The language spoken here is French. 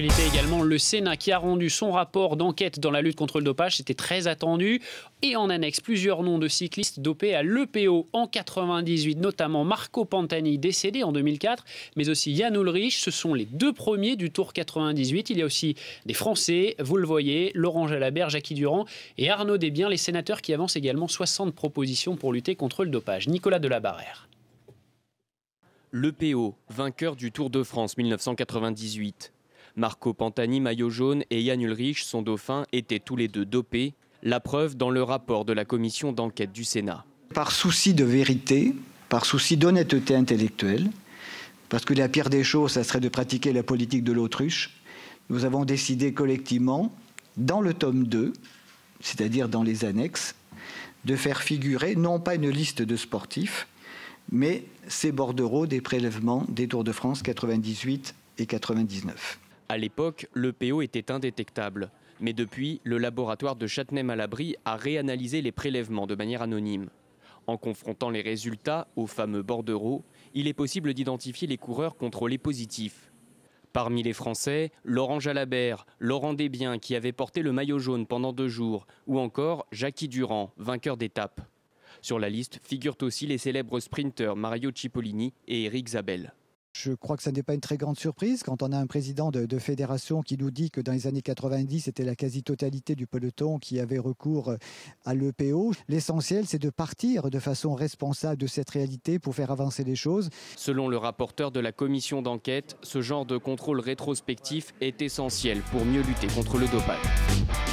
également, le Sénat qui a rendu son rapport d'enquête dans la lutte contre le dopage, c'était très attendu. Et en annexe, plusieurs noms de cyclistes dopés à l'EPO en 98, notamment Marco Pantani, décédé en 2004, mais aussi Yann Ulrich. Ce sont les deux premiers du Tour 98. Il y a aussi des Français, vous le voyez, Laurent Jalabert, Jackie Durand et Arnaud Desbiens, les sénateurs qui avancent également 60 propositions pour lutter contre le dopage. Nicolas Delabarère. L'EPO, vainqueur du Tour de France 1998. Marco Pantani, maillot jaune, et Yann Ulrich, son dauphin, étaient tous les deux dopés. La preuve dans le rapport de la commission d'enquête du Sénat. Par souci de vérité, par souci d'honnêteté intellectuelle, parce que la pire des choses, ça serait de pratiquer la politique de l'autruche, nous avons décidé collectivement, dans le tome 2, c'est-à-dire dans les annexes, de faire figurer non pas une liste de sportifs, mais ces bordereaux des prélèvements des Tours de France 98 et 99. À l'époque, le PO était indétectable. Mais depuis, le laboratoire de Châtenay-Malabry a réanalysé les prélèvements de manière anonyme. En confrontant les résultats aux fameux bordereaux, il est possible d'identifier les coureurs contrôlés positifs. Parmi les Français, Laurent Jalabert, Laurent Desbiens qui avait porté le maillot jaune pendant deux jours, ou encore Jackie Durand, vainqueur d'étape. Sur la liste figurent aussi les célèbres sprinteurs Mario Cipollini et Eric Zabel. Je crois que ça n'est pas une très grande surprise quand on a un président de, de fédération qui nous dit que dans les années 90, c'était la quasi-totalité du peloton qui avait recours euh, à l'EPO. L'essentiel, c'est de partir de façon responsable de cette réalité pour faire avancer les choses. Selon le rapporteur de la commission d'enquête, ce genre de contrôle rétrospectif est essentiel pour mieux lutter contre le dopage.